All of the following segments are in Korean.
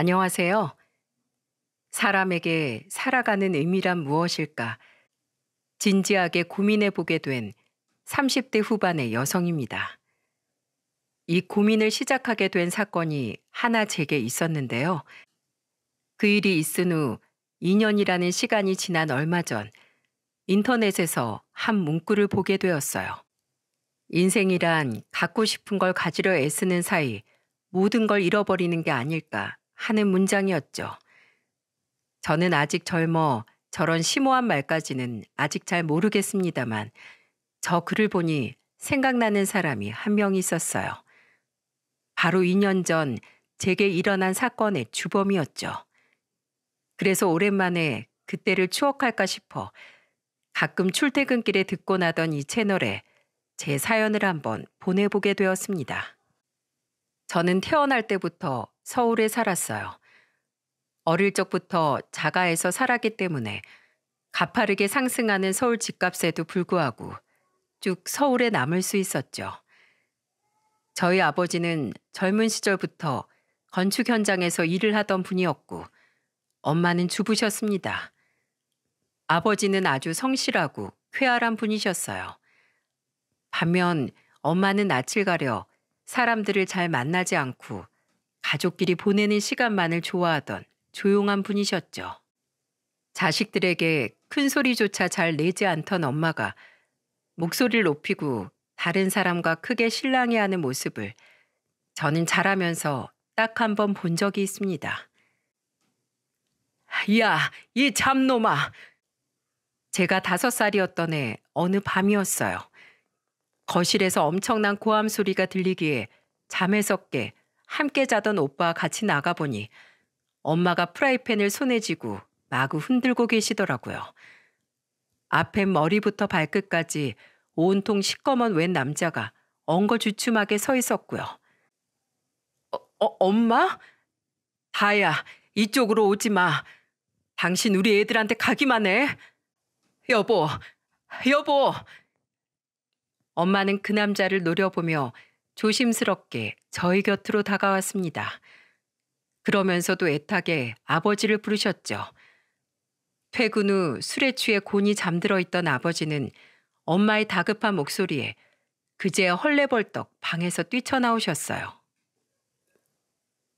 안녕하세요. 사람에게 살아가는 의미란 무엇일까 진지하게 고민해 보게 된 30대 후반의 여성입니다. 이 고민을 시작하게 된 사건이 하나 제게 있었는데요. 그 일이 있은 후 2년이라는 시간이 지난 얼마 전 인터넷에서 한 문구를 보게 되었어요. 인생이란 갖고 싶은 걸 가지려 애쓰는 사이 모든 걸 잃어버리는 게 아닐까 하는 문장이었죠. 저는 아직 젊어 저런 심오한 말까지는 아직 잘 모르겠습니다만 저 글을 보니 생각나는 사람이 한 명 있었어요. 바로 2년 전 제게 일어난 사건의 주범이었죠. 그래서 오랜만에 그때를 추억할까 싶어 가끔 출퇴근길에 듣고 나던 이 채널에 제 사연을 한번 보내보게 되었습니다. 저는 태어날 때부터 서울에 살았어요. 어릴 적부터 자가에서 살았기 때문에 가파르게 상승하는 서울 집값에도 불구하고 쭉 서울에 남을 수 있었죠. 저희 아버지는 젊은 시절부터 건축 현장에서 일을 하던 분이었고 엄마는 주부셨습니다. 아버지는 아주 성실하고 쾌활한 분이셨어요. 반면 엄마는 낯을 가려 사람들을 잘 만나지 않고 가족끼리 보내는 시간만을 좋아하던 조용한 분이셨죠. 자식들에게 큰 소리조차 잘 내지 않던 엄마가 목소리를 높이고 다른 사람과 크게 실랑이하는 모습을 저는 자라면서 딱 한 번 본 적이 있습니다. 야, 이 잡놈아! 제가 다섯 살이었던 해 어느 밤이었어요. 거실에서 엄청난 고함 소리가 들리기에 잠에서 깨 함께 자던 오빠와 같이 나가보니 엄마가 프라이팬을 손에 쥐고 마구 흔들고 계시더라고요. 앞에 머리부터 발끝까지 온통 시꺼먼 웬 남자가 엉거주춤하게 서 있었고요. 어, 어, 엄마? 다야, 이쪽으로 오지 마. 당신 우리 애들한테 가기만 해. 여보, 여보. 엄마는 그 남자를 노려보며 조심스럽게 저희 곁으로 다가왔습니다. 그러면서도 애타게 아버지를 부르셨죠. 퇴근 후 술에 취해 곤히 잠들어 있던 아버지는 엄마의 다급한 목소리에 그제 헐레벌떡 방에서 뛰쳐나오셨어요.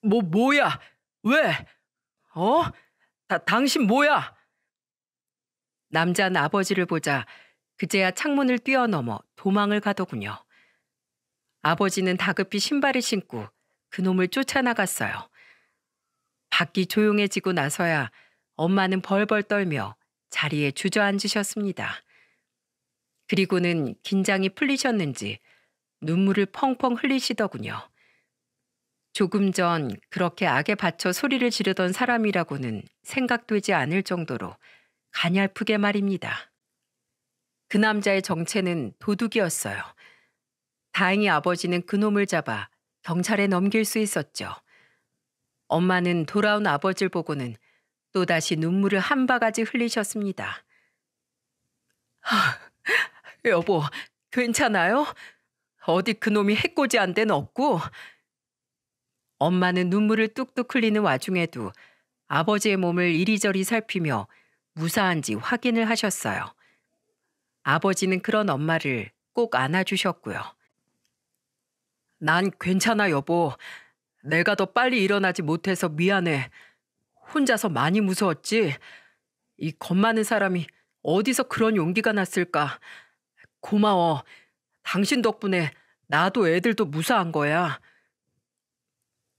뭐, 뭐야? 왜? 어? 다, 당신 뭐야? 남자는 아버지를 보자 그제야 창문을 뛰어넘어 도망을 가더군요. 아버지는 다급히 신발을 신고 그놈을 쫓아나갔어요. 밖이 조용해지고 나서야 엄마는 벌벌 떨며 자리에 주저앉으셨습니다. 그리고는 긴장이 풀리셨는지 눈물을 펑펑 흘리시더군요. 조금 전 그렇게 악에 받쳐 소리를 지르던 사람이라고는 생각되지 않을 정도로 가냘프게 말입니다. 그 남자의 정체는 도둑이었어요. 다행히 아버지는 그놈을 잡아 경찰에 넘길 수 있었죠. 엄마는 돌아온 아버지를 보고는 또다시 눈물을 한 바가지 흘리셨습니다. 하, 여보, 괜찮아요? 어디 그놈이 해코지 한 데는 없고? 엄마는 눈물을 뚝뚝 흘리는 와중에도 아버지의 몸을 이리저리 살피며 무사한지 확인을 하셨어요. 아버지는 그런 엄마를 꼭 안아주셨고요. 난 괜찮아, 여보. 내가 더 빨리 일어나지 못해서 미안해. 혼자서 많이 무서웠지? 이 겁 많은 사람이 어디서 그런 용기가 났을까? 고마워. 당신 덕분에 나도 애들도 무사한 거야.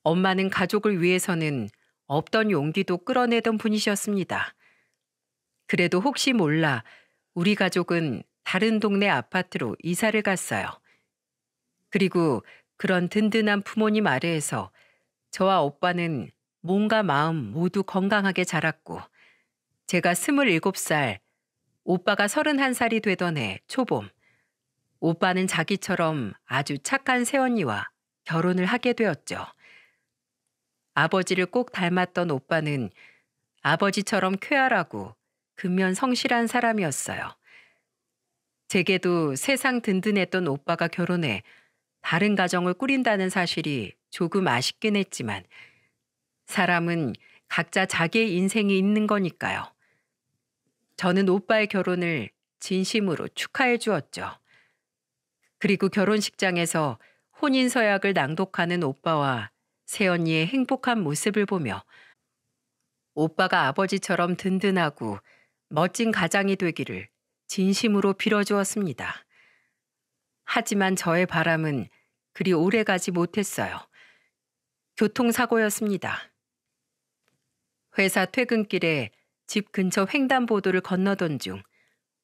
엄마는 가족을 위해서는 없던 용기도 끌어내던 분이셨습니다. 그래도 혹시 몰라 우리 가족은 다른 동네 아파트로 이사를 갔어요. 그리고 그런 든든한 부모님 아래에서 저와 오빠는 몸과 마음 모두 건강하게 자랐고 제가 27살, 오빠가 31살이 되던 해 초봄 오빠는 자기처럼 아주 착한 새언니와 결혼을 하게 되었죠. 아버지를 꼭 닮았던 오빠는 아버지처럼 쾌활하고 근면 성실한 사람이었어요. 제게도 세상 든든했던 오빠가 결혼해 다른 가정을 꾸린다는 사실이 조금 아쉽긴 했지만 사람은 각자 자기의 인생이 있는 거니까요. 저는 오빠의 결혼을 진심으로 축하해 주었죠. 그리고 결혼식장에서 혼인서약을 낭독하는 오빠와 새언니의 행복한 모습을 보며 오빠가 아버지처럼 든든하고 멋진 가장이 되기를 진심으로 빌어주었습니다. 하지만 저의 바람은 그리 오래 가지 못했어요. 교통사고였습니다. 회사 퇴근길에 집 근처 횡단보도를 건너던 중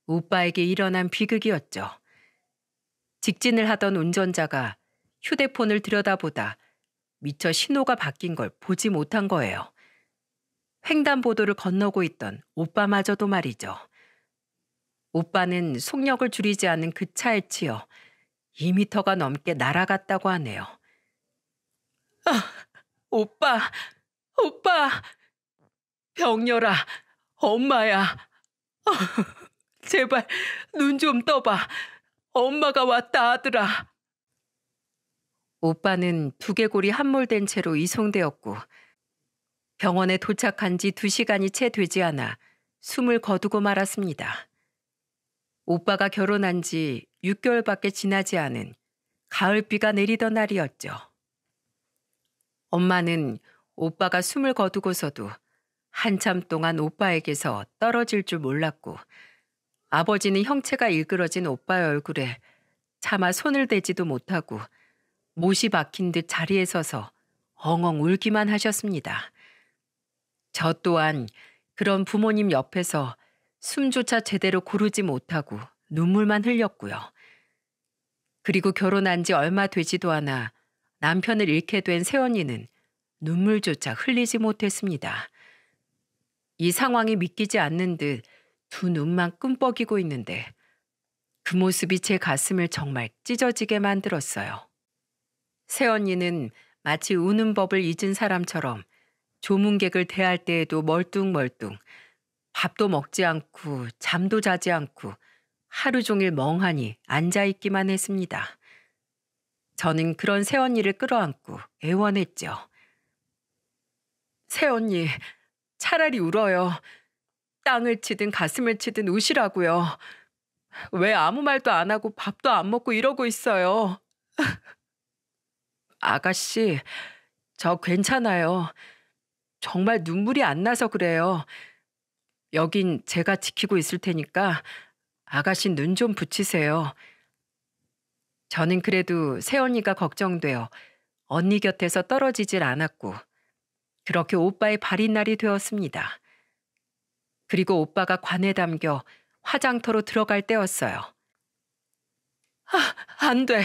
오빠에게 일어난 비극이었죠. 직진을 하던 운전자가 휴대폰을 들여다보다 미처 신호가 바뀐 걸 보지 못한 거예요. 횡단보도를 건너고 있던 오빠마저도 말이죠. 오빠는 속력을 줄이지 않은 그 차에 치여 2미터가 넘게 날아갔다고 하네요. 아, 오빠, 오빠, 병렬아, 엄마야. 아, 제발 눈 좀 떠봐. 엄마가 왔다 하더라. 오빠는 두개골이 함몰된 채로 이송되었고 병원에 도착한 지 두시간이채 되지 않아 숨을 거두고 말았습니다. 오빠가 결혼한 지 6개월밖에 지나지 않은 가을비가 내리던 날이었죠. 엄마는 오빠가 숨을 거두고서도 한참 동안 오빠에게서 떨어질 줄 몰랐고 아버지는 형체가 일그러진 오빠의 얼굴에 차마 손을 대지도 못하고 못이 박힌 듯 자리에 서서 엉엉 울기만 하셨습니다. 저 또한 그런 부모님 옆에서 숨조차 제대로 고르지 못하고 눈물만 흘렸고요. 그리고 결혼한 지 얼마 되지도 않아 남편을 잃게 된 세원이는 눈물조차 흘리지 못했습니다. 이 상황이 믿기지 않는 듯 두 눈만 끔뻑이고 있는데 그 모습이 제 가슴을 정말 찢어지게 만들었어요. 새언니는 마치 우는 법을 잊은 사람처럼 조문객을 대할 때에도 멀뚱멀뚱 밥도 먹지 않고 잠도 자지 않고 하루 종일 멍하니 앉아 있기만 했습니다. 저는 그런 새언니를 끌어안고 애원했죠. 새언니, 차라리 울어요. 땅을 치든 가슴을 치든 우시라고요. 왜 아무 말도 안 하고 밥도 안 먹고 이러고 있어요. 아가씨, 저 괜찮아요. 정말 눈물이 안 나서 그래요. 여긴 제가 지키고 있을 테니까 아가씨 눈 좀 붙이세요. 저는 그래도 새언니가 걱정되어 언니 곁에서 떨어지질 않았고 그렇게 오빠의 발인날이 되었습니다. 그리고 오빠가 관에 담겨 화장터로 들어갈 때였어요. 아, 안 돼.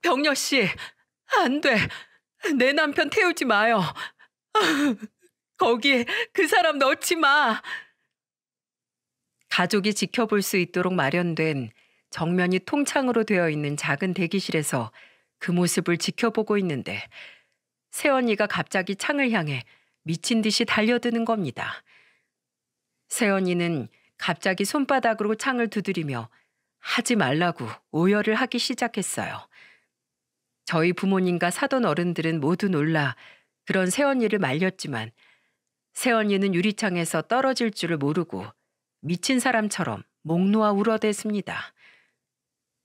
병려 씨. 안 돼. 내 남편 태우지 마요. 거기에 그 사람 넣지 마. 가족이 지켜볼 수 있도록 마련된 정면이 통창으로 되어 있는 작은 대기실에서 그 모습을 지켜보고 있는데 세언니가 갑자기 창을 향해 미친 듯이 달려드는 겁니다. 세언니는 갑자기 손바닥으로 창을 두드리며 하지 말라고 오열을 하기 시작했어요. 저희 부모님과 사돈 어른들은 모두 놀라 그런 세언니를 말렸지만 세언니는 유리창에서 떨어질 줄을 모르고 미친 사람처럼 목 놓아 울어댔습니다.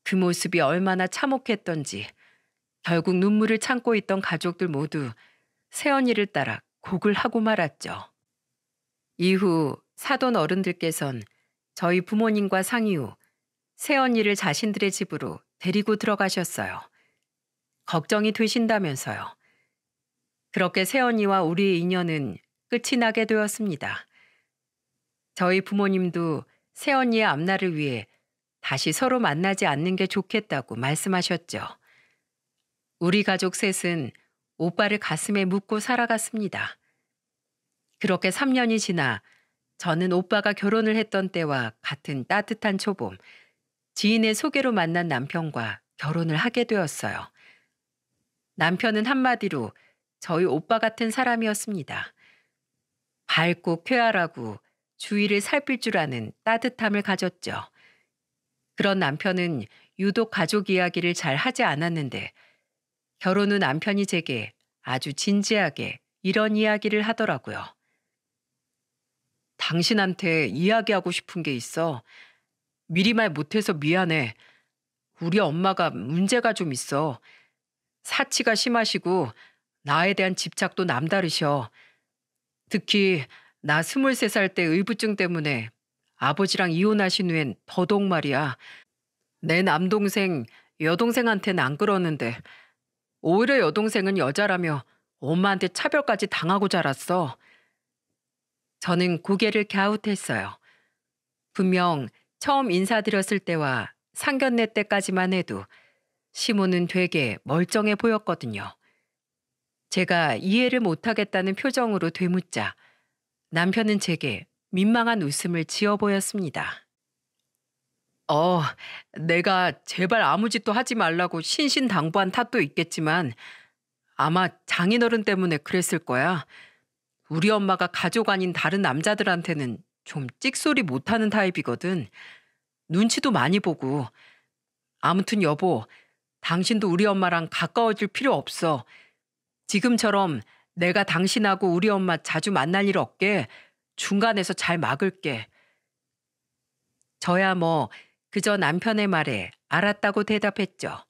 그 모습이 얼마나 참혹했던지 결국 눈물을 참고 있던 가족들 모두 새언니를 따라 곡을 하고 말았죠. 이후 사돈 어른들께선 저희 부모님과 상의 후 새언니를 자신들의 집으로 데리고 들어가셨어요. 걱정이 되신다면서요. 그렇게 새언니와 우리의 인연은 끝이 나게 되었습니다. 저희 부모님도 새언니의 앞날을 위해 다시 서로 만나지 않는 게 좋겠다고 말씀하셨죠. 우리 가족 셋은 오빠를 가슴에 묻고 살아갔습니다. 그렇게 3년이 지나 저는 오빠가 결혼을 했던 때와 같은 따뜻한 초봄, 지인의 소개로 만난 남편과 결혼을 하게 되었어요. 남편은 한마디로 저희 오빠 같은 사람이었습니다. 밝고 쾌활하고 주위를 살필 줄 아는 따뜻함을 가졌죠. 그런 남편은 유독 가족 이야기를 잘 하지 않았는데 결혼 후 남편이 제게 아주 진지하게 이런 이야기를 하더라고요. 당신한테 이야기하고 싶은 게 있어. 미리 말 못해서 미안해. 우리 엄마가 문제가 좀 있어. 사치가 심하시고 나에 대한 집착도 남다르셔. 특히 나 23살 때 의부증 때문에 아버지랑 이혼하신 후엔 더더욱 말이야. 내 남동생, 여동생한테는 안 그러는데 오히려 여동생은 여자라며 엄마한테 차별까지 당하고 자랐어. 저는 고개를 갸웃했어요. 분명 처음 인사드렸을 때와 상견례 때까지만 해도 시모는 되게 멀쩡해 보였거든요. 제가 이해를 못하겠다는 표정으로 되묻자 남편은 제게 민망한 웃음을 지어 보였습니다. 어, 내가 제발 아무 짓도 하지 말라고 신신당부한 탓도 있겠지만 아마 장인어른 때문에 그랬을 거야. 우리 엄마가 가족 아닌 다른 남자들한테는 좀 찍소리 못하는 타입이거든. 눈치도 많이 보고. 아무튼 여보, 당신도 우리 엄마랑 가까워질 필요 없어. 지금처럼 내가 당신하고 우리 엄마 자주 만날 일 없게 중간에서 잘 막을게. 저야 뭐 그저 남편의 말에 알았다고 대답했죠.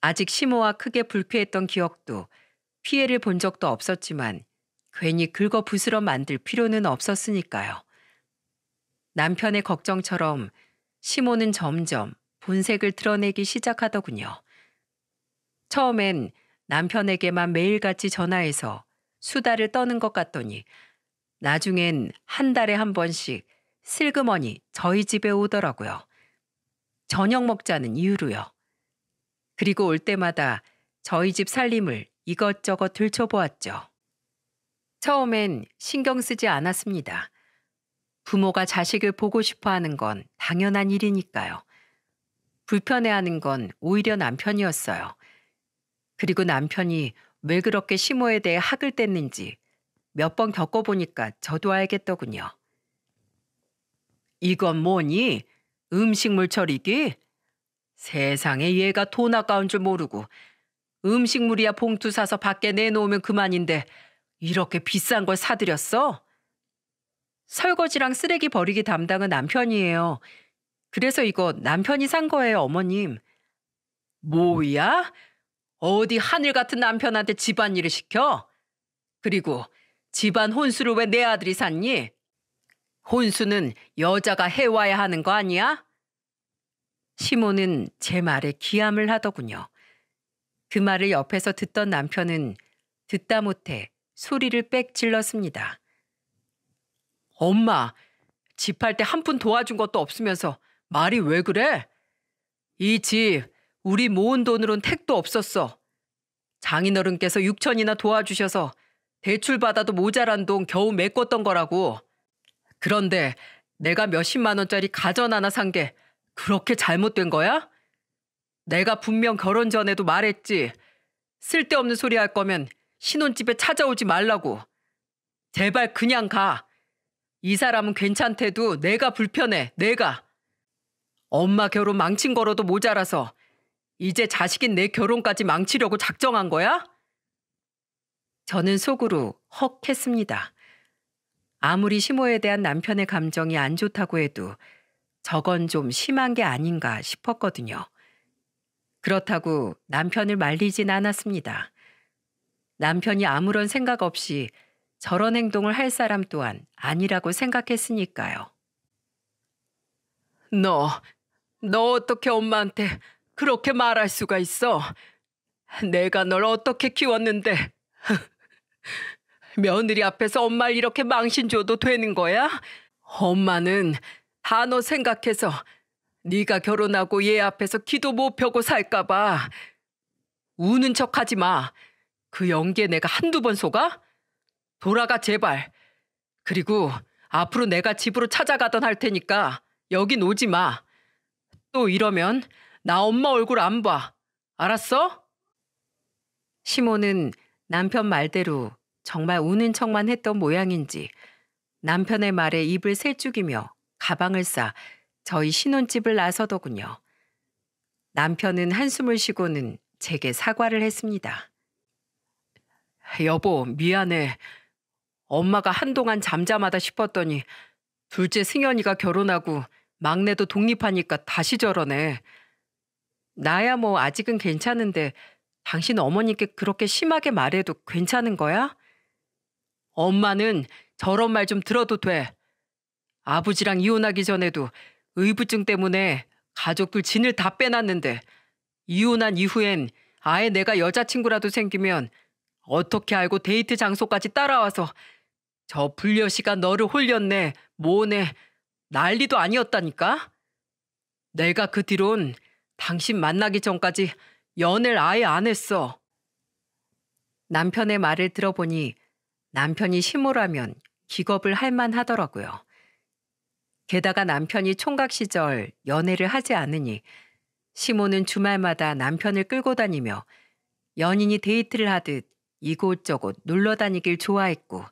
아직 심호와 크게 불쾌했던 기억도 피해를 본 적도 없었지만 괜히 긁어 부스러 만들 필요는 없었으니까요. 남편의 걱정처럼 심호는 점점 본색을 드러내기 시작하더군요. 처음엔 남편에게만 매일같이 전화해서 수다를 떠는 것 같더니 나중엔 한 달에 한 번씩 슬그머니 저희 집에 오더라고요. 저녁 먹자는 이유로요. 그리고 올 때마다 저희 집 살림을 이것저것 들춰보았죠. 처음엔 신경 쓰지 않았습니다. 부모가 자식을 보고 싶어 하는 건 당연한 일이니까요. 불편해하는 건 오히려 남편이었어요. 그리고 남편이 왜 그렇게 심호에 대해 학을 뗐는지 몇 번 겪어보니까 저도 알겠더군요. 이건 뭐니? 음식물 처리기? 세상에 얘가 돈 아까운 줄 모르고 음식물이야 봉투 사서 밖에 내놓으면 그만인데 이렇게 비싼 걸 사들였어? 설거지랑 쓰레기 버리기 담당은 남편이에요. 그래서 이거 남편이 산 거예요, 어머님. 뭐야? 어디 하늘 같은 남편한테 집안일을 시켜? 그리고 집안 혼수를 왜 내 아들이 샀니? 혼수는 여자가 해와야 하는 거 아니야? 시모는 제 말에 기함을 하더군요. 그 말을 옆에서 듣던 남편은 듣다 못해 소리를 빽 질렀습니다. 엄마, 집할때 한 푼 도와준 것도 없으면서 말이 왜 그래? 이집 우리 모은 돈으론 택도 없었어. 장인어른께서 6천이나 도와주셔서 대출받아도 모자란 돈 겨우 메꿨던 거라고. 그런데 내가 몇십만 원짜리 가전 하나 산 게 그렇게 잘못된 거야? 내가 분명 결혼 전에도 말했지. 쓸데없는 소리 할 거면 신혼집에 찾아오지 말라고. 제발 그냥 가. 이 사람은 괜찮대도 내가 불편해, 내가. 엄마 결혼 망친 거로도 모자라서 이제 자식인 내 결혼까지 망치려고 작정한 거야? 저는 속으로 헉 했습니다. 아무리 심호에 대한 남편의 감정이 안 좋다고 해도 저건 좀 심한 게 아닌가 싶었거든요. 그렇다고 남편을 말리진 않았습니다. 남편이 아무런 생각 없이 저런 행동을 할 사람 또한 아니라고 생각했으니까요. 너, 너 어떻게 엄마한테 그렇게 말할 수가 있어. 내가 널 어떻게 키웠는데. 며느리 앞에서 엄마를 이렇게 망신 줘도 되는 거야? 엄마는 다너 생각해서 네가 결혼하고 얘 앞에서 기도 못 펴고 살까 봐. 우는 척하지 마. 그 연기에 내가 한두 번 속아? 돌아가 제발. 그리고 앞으로 내가 집으로 찾아가던 할 테니까 여긴 오지 마. 또 이러면 나 엄마 얼굴 안 봐. 알았어? 시모는 남편 말대로 정말 우는 척만 했던 모양인지 남편의 말에 입을 셀죽이며 가방을 싸 저희 신혼집을 나서더군요. 남편은 한숨을 쉬고는 제게 사과를 했습니다. 여보, 미안해. 엄마가 한동안 잠잠하다 싶었더니 둘째 승현이가 결혼하고 막내도 독립하니까 다시 저러네. 나야 뭐 아직은 괜찮은데 당신 어머니께 그렇게 심하게 말해도 괜찮은 거야? 엄마는 저런 말 좀 들어도 돼. 아버지랑 이혼하기 전에도 의부증 때문에 가족들 진을 다 빼놨는데 이혼한 이후엔 아예 내가 여자친구라도 생기면 어떻게 알고 데이트 장소까지 따라와서 저 불려시가 너를 홀렸네, 뭐네, 난리도 아니었다니까? 내가 그 뒤론 당신 만나기 전까지 연애를 아예 안 했어. 남편의 말을 들어보니 남편이 시모라면 기겁을 할 만하더라고요. 게다가 남편이 총각 시절 연애를 하지 않으니 시모는 주말마다 남편을 끌고 다니며 연인이 데이트를 하듯 이곳저곳 놀러 다니길 좋아했고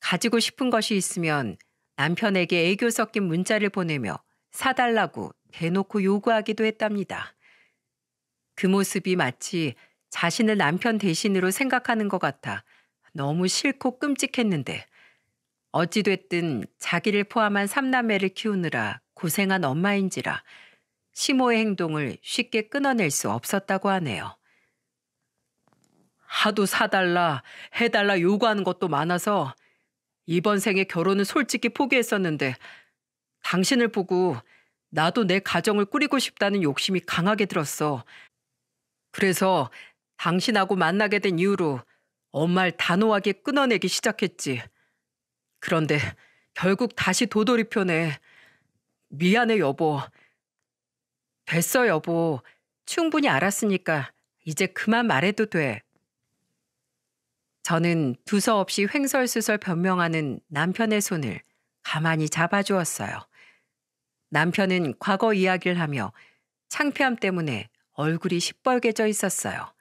가지고 싶은 것이 있으면 남편에게 애교 섞인 문자를 보내며 사달라고 대놓고 요구하기도 했답니다. 그 모습이 마치 자신을 남편 대신으로 생각하는 것 같아 너무 싫고 끔찍했는데 어찌됐든 자기를 포함한 삼남매를 키우느라 고생한 엄마인지라 시모의 행동을 쉽게 끊어낼 수 없었다고 하네요. 하도 사달라, 해달라 요구하는 것도 많아서 이번 생에 결혼은 솔직히 포기했었는데 당신을 보고 나도 내 가정을 꾸리고 싶다는 욕심이 강하게 들었어. 그래서 당신하고 만나게 된 이후로 엄마를 단호하게 끊어내기 시작했지. 그런데 결국 다시 도돌이 편에 미안해 여보. 됐어 여보. 충분히 알았으니까 이제 그만 말해도 돼. 저는 두서없이 횡설수설 변명하는 남편의 손을 가만히 잡아주었어요. 남편은 과거 이야기를 하며 창피함 때문에 얼굴이 시뻘개져 있었어요.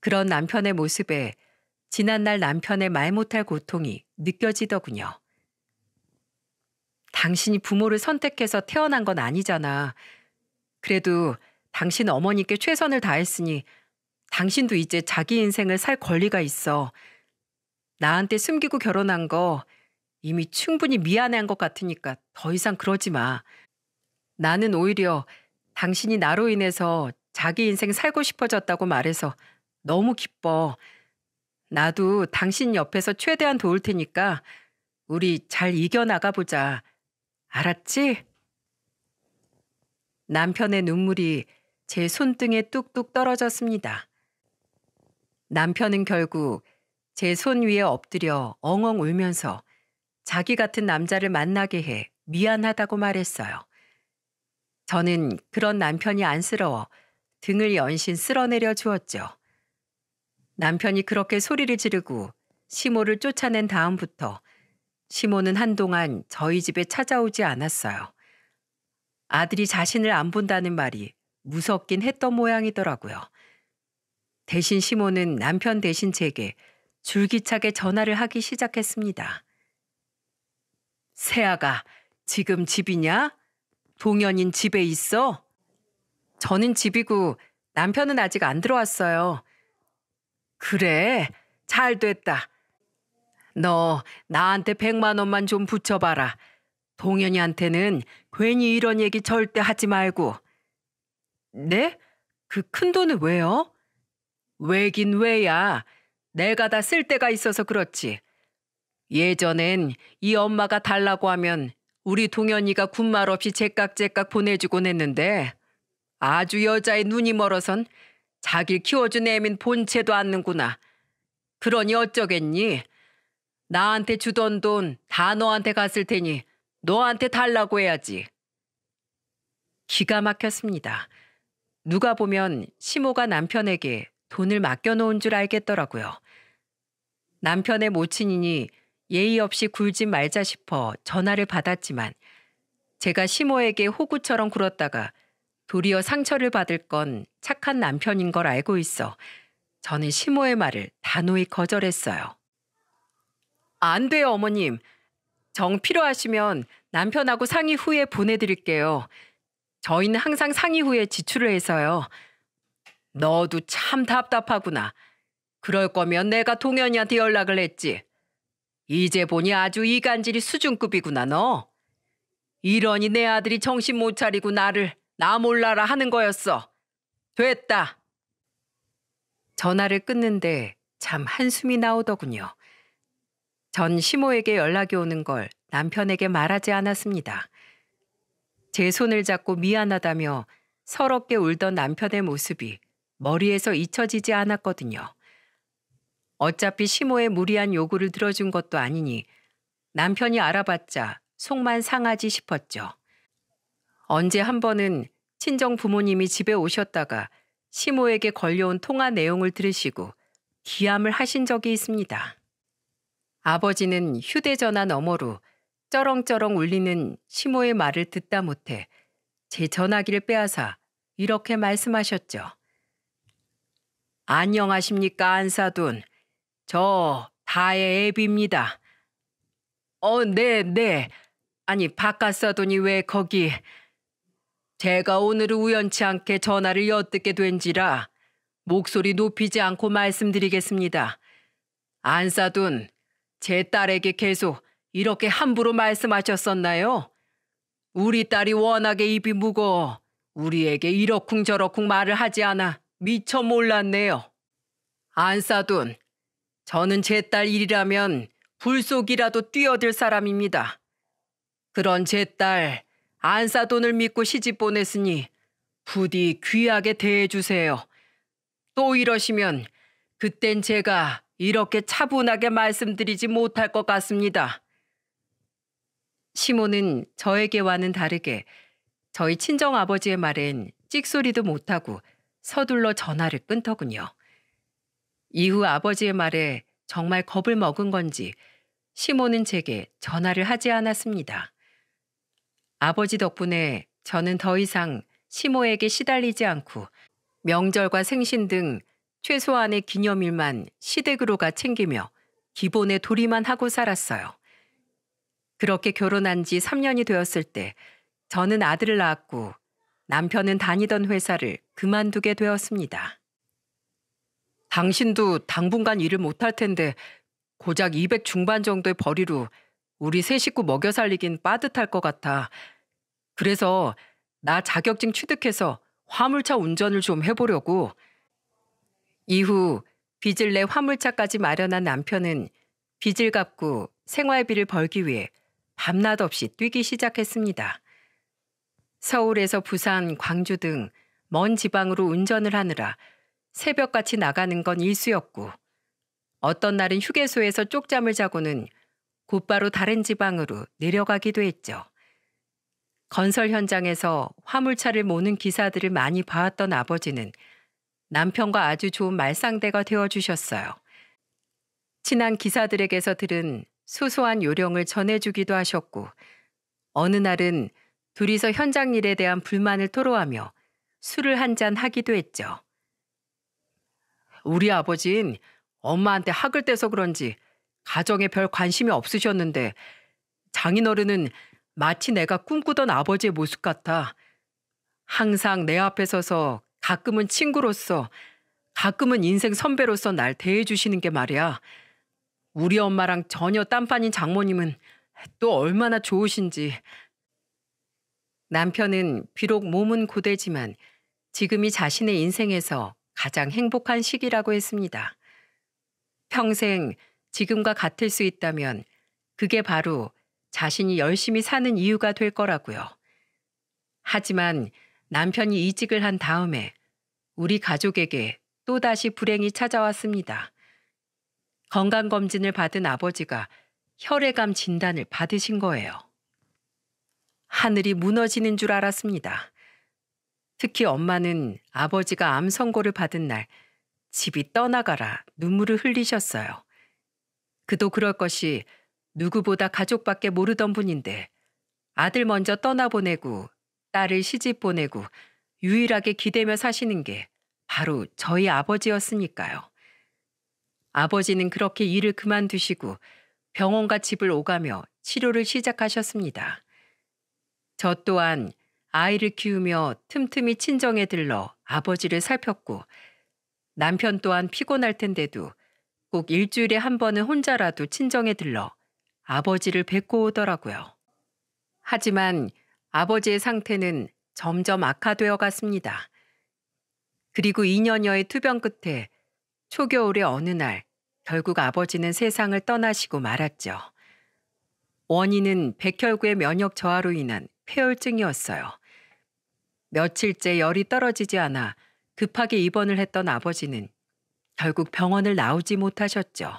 그런 남편의 모습에 지난날 남편의 말 못할 고통이 느껴지더군요. 당신이 부모를 선택해서 태어난 건 아니잖아. 그래도 당신 어머니께 최선을 다했으니 당신도 이제 자기 인생을 살 권리가 있어. 나한테 숨기고 결혼한 거 이미 충분히 미안해한 것 같으니까 더 이상 그러지 마. 나는 오히려 당신이 나로 인해서 자기 인생 살고 싶어졌다고 말해서 너무 기뻐. 나도 당신 옆에서 최대한 도울 테니까 우리 잘 이겨나가 보자. 알았지? 남편의 눈물이 제 손등에 뚝뚝 떨어졌습니다. 남편은 결국 제 손 위에 엎드려 엉엉 울면서 자기 같은 남자를 만나게 해 미안하다고 말했어요. 저는 그런 남편이 안쓰러워 등을 연신 쓸어내려 주었죠. 남편이 그렇게 소리를 지르고 시모를 쫓아낸 다음부터 시모는 한동안 저희 집에 찾아오지 않았어요. 아들이 자신을 안 본다는 말이 무섭긴 했던 모양이더라고요. 대신 시모는 남편 대신 제게 줄기차게 전화를 하기 시작했습니다. 세아가 지금 집이냐? 동현인 집에 있어? 저는 집이고 남편은 아직 안 들어왔어요. 그래, 잘 됐다. 너 나한테 백만 원만 좀 붙여봐라. 동현이한테는 괜히 이런 얘기 절대 하지 말고. 네? 그 큰 돈을 왜요? 왜긴 왜야. 내가 다 쓸 데가 있어서 그렇지. 예전엔 이 엄마가 달라고 하면 우리 동현이가 군말 없이 제깍제깍 보내주곤 했는데 아주 여자의 눈이 멀어선 자기 키워준 애민 본체도 않는구나. 그러니 어쩌겠니? 나한테 주던 돈 다 너한테 갔을 테니 너한테 달라고 해야지. 기가 막혔습니다. 누가 보면 시모가 남편에게 돈을 맡겨놓은 줄 알겠더라고요. 남편의 모친이니 예의 없이 굴지 말자 싶어 전화를 받았지만 제가 시모에게 호구처럼 굴었다가 도리어 상처를 받을 건 착한 남편인 걸 알고 있어 저는 시모의 말을 단호히 거절했어요. 안 돼요, 어머님. 정 필요하시면 남편하고 상의 후에 보내드릴게요. 저희는 항상 상의 후에 지출을 해서요. 너도 참 답답하구나. 그럴 거면 내가 동현이한테 연락을 했지. 이제 보니 아주 이간질이 수준급이구나 너. 이러니 내 아들이 정신 못 차리고 나를 나 몰라라 하는 거였어. 됐다. 전화를 끊는데 참 한숨이 나오더군요. 전 시모에게 연락이 오는 걸 남편에게 말하지 않았습니다. 제 손을 잡고 미안하다며 서럽게 울던 남편의 모습이 머리에서 잊혀지지 않았거든요. 어차피 시모의 무리한 요구를 들어준 것도 아니니 남편이 알아봤자 속만 상하지 싶었죠. 언제 한 번은 친정 부모님이 집에 오셨다가 시모에게 걸려온 통화 내용을 들으시고 기함을 하신 적이 있습니다. 아버지는 휴대전화 너머로 쩌렁쩌렁 울리는 시모의 말을 듣다 못해 제 전화기를 빼앗아 이렇게 말씀하셨죠. 안녕하십니까 안사돈. 저 다의 앱입니다 어, 네, 네. 아니, 바깥 사돈이 왜 거기... 제가 오늘 우연치 않게 전화를 엿듣게 된지라 목소리 높이지 않고 말씀드리겠습니다. 안사둔, 제 딸에게 계속 이렇게 함부로 말씀하셨었나요? 우리 딸이 워낙에 입이 무거워 우리에게 이러쿵저러쿵 말을 하지 않아 미처 몰랐네요. 안사둔, 저는 제 딸 일이라면 불속이라도 뛰어들 사람입니다. 그런 제 딸 안사돈을 믿고 시집 보냈으니 부디 귀하게 대해 주세요. 또 이러시면 그땐 제가 이렇게 차분하게 말씀드리지 못할 것 같습니다. 시모는 저에게와는 다르게 저희 친정 아버지의 말엔 찍소리도 못하고 서둘러 전화를 끊더군요. 이후 아버지의 말에 정말 겁을 먹은 건지 시모는 제게 전화를 하지 않았습니다. 아버지 덕분에 저는 더 이상 시모에게 시달리지 않고 명절과 생신 등 최소한의 기념일만 시댁으로가 챙기며 기본의 도리만 하고 살았어요. 그렇게 결혼한 지 3년이 되었을 때 저는 아들을 낳았고 남편은 다니던 회사를 그만두게 되었습니다. 당신도 당분간 일을 못할 텐데 고작 200 중반 정도의 벌이로 우리 세 식구 먹여 살리긴 빠듯할 것 같아. 그래서 나 자격증 취득해서 화물차 운전을 좀 해보려고. 이후 빚을 내 화물차까지 마련한 남편은 빚을 갚고 생활비를 벌기 위해 밤낮 없이 뛰기 시작했습니다. 서울에서 부산, 광주 등 먼 지방으로 운전을 하느라 새벽같이 나가는 건 일수였고 어떤 날은 휴게소에서 쪽잠을 자고는 곧바로 다른 지방으로 내려가기도 했죠. 건설 현장에서 화물차를 모는 기사들을 많이 봐왔던 아버지는 남편과 아주 좋은 말상대가 되어주셨어요. 친한 기사들에게서 들은 소소한 요령을 전해주기도 하셨고, 어느 날은 둘이서 현장 일에 대한 불만을 토로하며 술을 한 잔 하기도 했죠. 우리 아버지인 엄마한테 학을 떼서 그런지 가정에 별 관심이 없으셨는데 장인어른은 마치 내가 꿈꾸던 아버지의 모습 같아 항상 내 앞에 서서 가끔은 친구로서 가끔은 인생 선배로서 날 대해주시는 게 말이야. 우리 엄마랑 전혀 딴판인 장모님은 또 얼마나 좋으신지. 남편은 비록 몸은 고되지만 지금이 자신의 인생에서 가장 행복한 시기라고 했습니다. 평생 지금과 같을 수 있다면 그게 바로 자신이 열심히 사는 이유가 될 거라고요. 하지만 남편이 이직을 한 다음에 우리 가족에게 또다시 불행이 찾아왔습니다. 건강검진을 받은 아버지가 혈액암 진단을 받으신 거예요. 하늘이 무너지는 줄 알았습니다. 특히 엄마는 아버지가 암 선고를 받은 날 집이 떠나가라 눈물을 흘리셨어요. 그도 그럴 것이 누구보다 가족밖에 모르던 분인데 아들 먼저 떠나보내고 딸을 시집 보내고 유일하게 기대며 사시는 게 바로 저희 아버지였으니까요. 아버지는 그렇게 일을 그만두시고 병원과 집을 오가며 치료를 시작하셨습니다. 저 또한 아이를 키우며 틈틈이 친정에 들러 아버지를 살폈고 남편 또한 피곤할 텐데도 꼭 일주일에 한 번은 혼자라도 친정에 들러 아버지를 뵙고 오더라고요. 하지만 아버지의 상태는 점점 악화되어 갔습니다. 그리고 2년여의 투병 끝에 초겨울의 어느 날 결국 아버지는 세상을 떠나시고 말았죠. 원인은 백혈구의 면역 저하로 인한 폐혈증이었어요. 며칠째 열이 떨어지지 않아 급하게 입원을 했던 아버지는 결국 병원을 나오지 못하셨죠.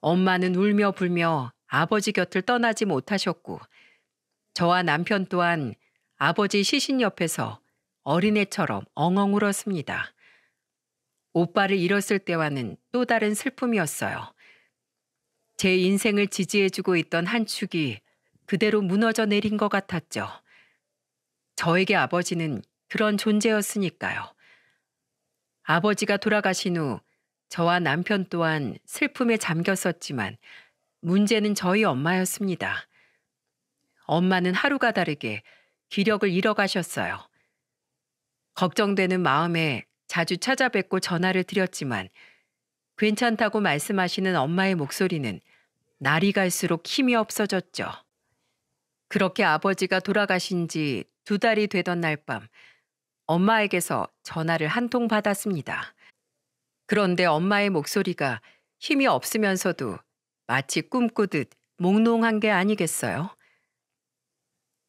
엄마는 울며 불며 아버지 곁을 떠나지 못하셨고 저와 남편 또한 아버지 시신 옆에서 어린애처럼 엉엉 울었습니다. 오빠를 잃었을 때와는 또 다른 슬픔이었어요. 제 인생을 지지해주고 있던 한 축이 그대로 무너져 내린 것 같았죠. 저에게 아버지는 그런 존재였으니까요. 아버지가 돌아가신 후 저와 남편 또한 슬픔에 잠겼었지만 문제는 저희 엄마였습니다. 엄마는 하루가 다르게 기력을 잃어가셨어요. 걱정되는 마음에 자주 찾아뵙고 전화를 드렸지만 괜찮다고 말씀하시는 엄마의 목소리는 날이 갈수록 힘이 없어졌죠. 그렇게 아버지가 돌아가신 지두 달이 되던 날 밤 엄마에게서 전화를 한 통 받았습니다. 그런데 엄마의 목소리가 힘이 없으면서도 마치 꿈꾸듯 몽롱한 게 아니겠어요?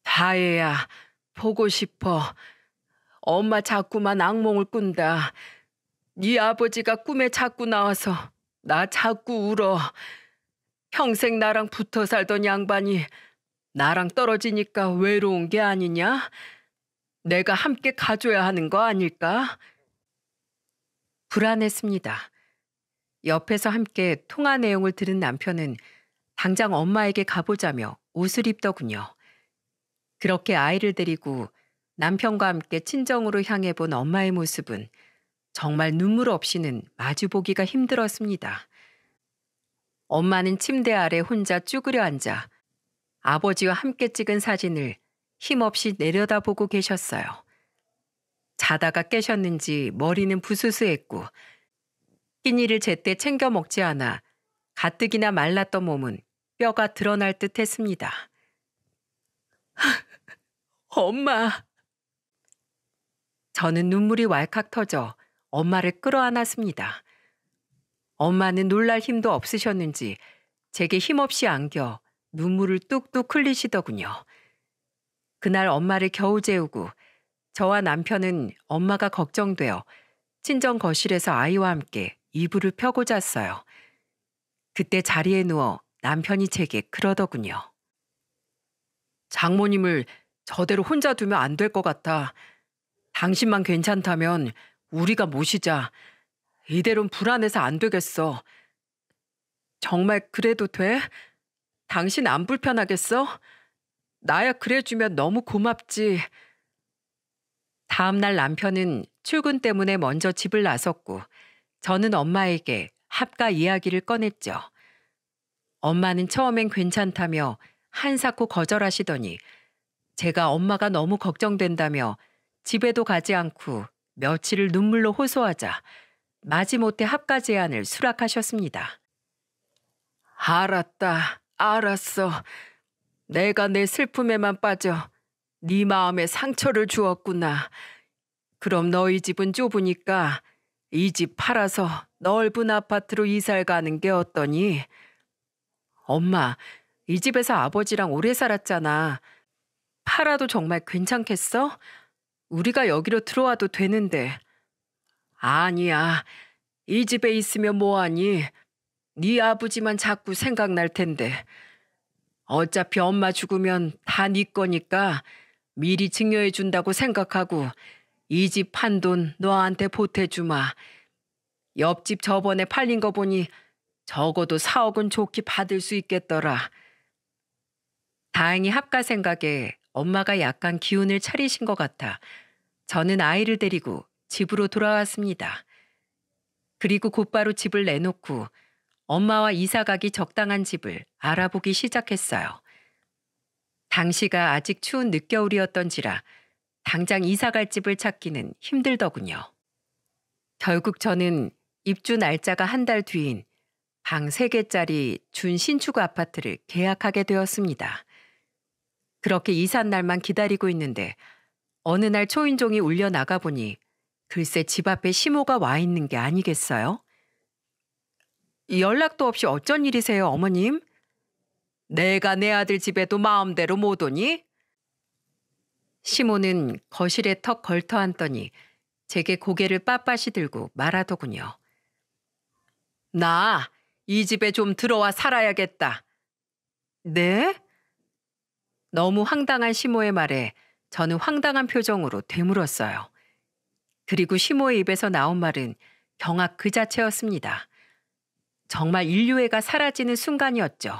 다혜야, 보고 싶어. 엄마 자꾸만 악몽을 꾼다. 네 아버지가 꿈에 자꾸 나와서 나 자꾸 울어. 평생 나랑 붙어 살던 양반이 나랑 떨어지니까 외로운 게 아니냐? 내가 함께 가줘야 하는 거 아닐까? 불안했습니다. 옆에서 함께 통화 내용을 들은 남편은 당장 엄마에게 가보자며 옷을 입더군요. 그렇게 아이를 데리고 남편과 함께 친정으로 향해 본 엄마의 모습은 정말 눈물 없이는 마주보기가 힘들었습니다. 엄마는 침대 아래 혼자 쭈그려 앉아 아버지와 함께 찍은 사진을 힘없이 내려다보고 계셨어요. 자다가 깨셨는지 머리는 부스스했고 끼니를 제때 챙겨 먹지 않아 가뜩이나 말랐던 몸은 뼈가 드러날 듯 했습니다. 엄마! 저는 눈물이 왈칵 터져 엄마를 끌어안았습니다. 엄마는 놀랄 힘도 없으셨는지 제게 힘없이 안겨 눈물을 뚝뚝 흘리시더군요. 그날 엄마를 겨우 재우고 저와 남편은 엄마가 걱정되어 친정 거실에서 아이와 함께 이불을 펴고 잤어요. 그때 자리에 누워 남편이 제게 그러더군요. 장모님을 저대로 혼자 두면 안 될 것 같아. 당신만 괜찮다면 우리가 모시자. 이대로 불안해서 안 되겠어. 정말 그래도 돼? 당신 안 불편하겠어? 나야 그래주면 너무 고맙지. 다음날 남편은 출근 때문에 먼저 집을 나섰고 저는 엄마에게 합가 이야기를 꺼냈죠. 엄마는 처음엔 괜찮다며 한사코 거절하시더니 제가 엄마가 너무 걱정된다며 집에도 가지 않고 며칠을 눈물로 호소하자 마지못해 합가 제안을 수락하셨습니다. 알았다. 알았어. 내가 내 슬픔에만 빠져 네 마음에 상처를 주었구나. 그럼 너희 집은 좁으니까 이 집 팔아서 넓은 아파트로 이사를 가는 게 어떠니? 엄마, 이 집에서 아버지랑 오래 살았잖아. 팔아도 정말 괜찮겠어? 우리가 여기로 들어와도 되는데. 아니야. 이 집에 있으면 뭐하니? 네 아버지만 자꾸 생각날 텐데 어차피 엄마 죽으면 다 네 거니까 미리 증여해 준다고 생각하고 이 집 판 돈 너한테 보태주마. 옆집 저번에 팔린 거 보니 적어도 4억은 좋게 받을 수 있겠더라. 다행히 합가 생각에 엄마가 약간 기운을 차리신 것 같아 저는 아이를 데리고 집으로 돌아왔습니다. 그리고 곧바로 집을 내놓고 엄마와 이사 가기 적당한 집을 알아보기 시작했어요. 당시가 아직 추운 늦겨울이었던지라 당장 이사 갈 집을 찾기는 힘들더군요. 결국 저는 입주 날짜가 한 달 뒤인 방 3개짜리 준신축 아파트를 계약하게 되었습니다. 그렇게 이사 날만 기다리고 있는데 어느 날 초인종이 울려 나가보니 글쎄 집 앞에 심호가 와 있는 게 아니겠어요? 연락도 없이 어쩐 일이세요, 어머님? 내가 내 아들 집에도 마음대로 못 오니? 시모는 거실에 턱 걸터앉더니 제게 고개를 빳빳이 들고 말하더군요. 나 이 집에 좀 들어와 살아야겠다. 네? 너무 황당한 시모의 말에 저는 황당한 표정으로 되물었어요. 그리고 시모의 입에서 나온 말은 경악 그 자체였습니다. 정말 인류애가 사라지는 순간이었죠.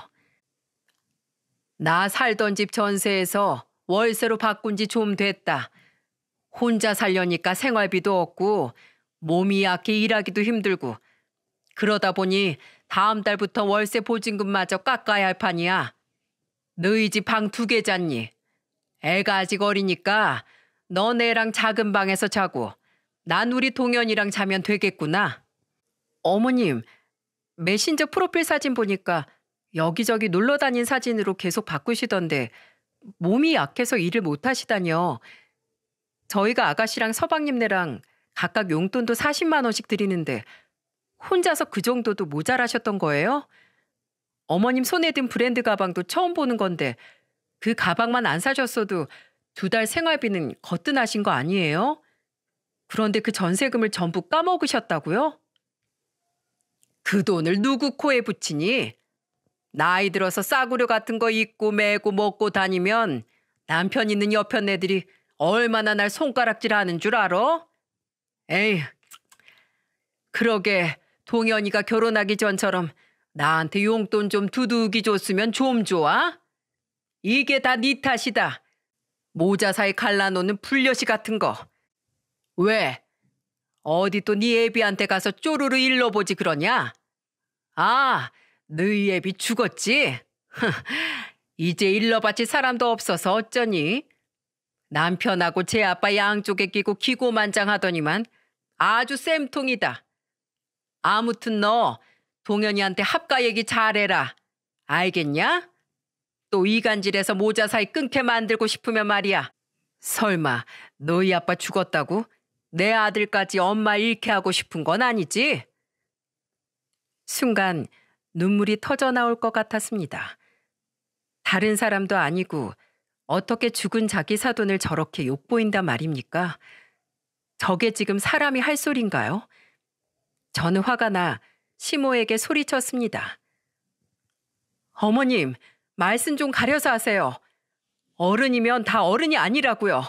나 살던 집 전세에서 월세로 바꾼 지 좀 됐다. 혼자 살려니까 생활비도 없고 몸이 약해 일하기도 힘들고 그러다 보니 다음 달부터 월세 보증금마저 깎아야 할 판이야. 너희 집 방 두 개 잤니? 애가 아직 어리니까 너네랑 작은 방에서 자고 난 우리 동현이랑 자면 되겠구나. 어머님, 메신저 프로필 사진 보니까 여기저기 놀러 다닌 사진으로 계속 바꾸시던데 몸이 약해서 일을 못 하시다니요. 저희가 아가씨랑 서방님네랑 각각 용돈도 40만 원씩 드리는데 혼자서 그 정도도 모자라셨던 거예요? 어머님 손에 든 브랜드 가방도 처음 보는 건데 그 가방만 안 사셨어도 두 달 생활비는 거뜬하신 거 아니에요? 그런데 그 전세금을 전부 까먹으셨다고요? 그 돈을 누구 코에 붙이니? 나이 들어서 싸구려 같은 거 입고 매고 먹고 다니면 남편 있는 옆편 애들이 얼마나 날 손가락질 하는 줄 알아? 에이, 그러게 동현이가 결혼하기 전처럼 나한테 용돈 좀 두둑이 줬으면 좀 좋아? 이게 다네 탓이다. 모자 사이 갈라놓는 불려시 같은 거. 왜? 어디 또 네 애비한테 가서 쪼르르 일러보지 그러냐? 아, 너희 애비 죽었지? 이제 일러봤지 사람도 없어서 어쩌니? 남편하고 제 아빠 양쪽에 끼고 기고만장하더니만 아주 쌤통이다. 아무튼 너 동현이한테 합가 얘기 잘해라. 알겠냐? 또 이간질해서 모자 사이 끊게 만들고 싶으면 말이야. 설마 너희 아빠 죽었다고 내 아들까지 엄마 잃게 하고 싶은 건 아니지? 순간 눈물이 터져 나올 것 같았습니다. 다른 사람도 아니고 어떻게 죽은 자기 사돈을 저렇게 욕보인단 말입니까? 저게 지금 사람이 할 소린가요? 저는 화가 나 시모에게 소리쳤습니다. 어머님, 말씀 좀 가려서 하세요. 어른이면 다 어른이 아니라고요.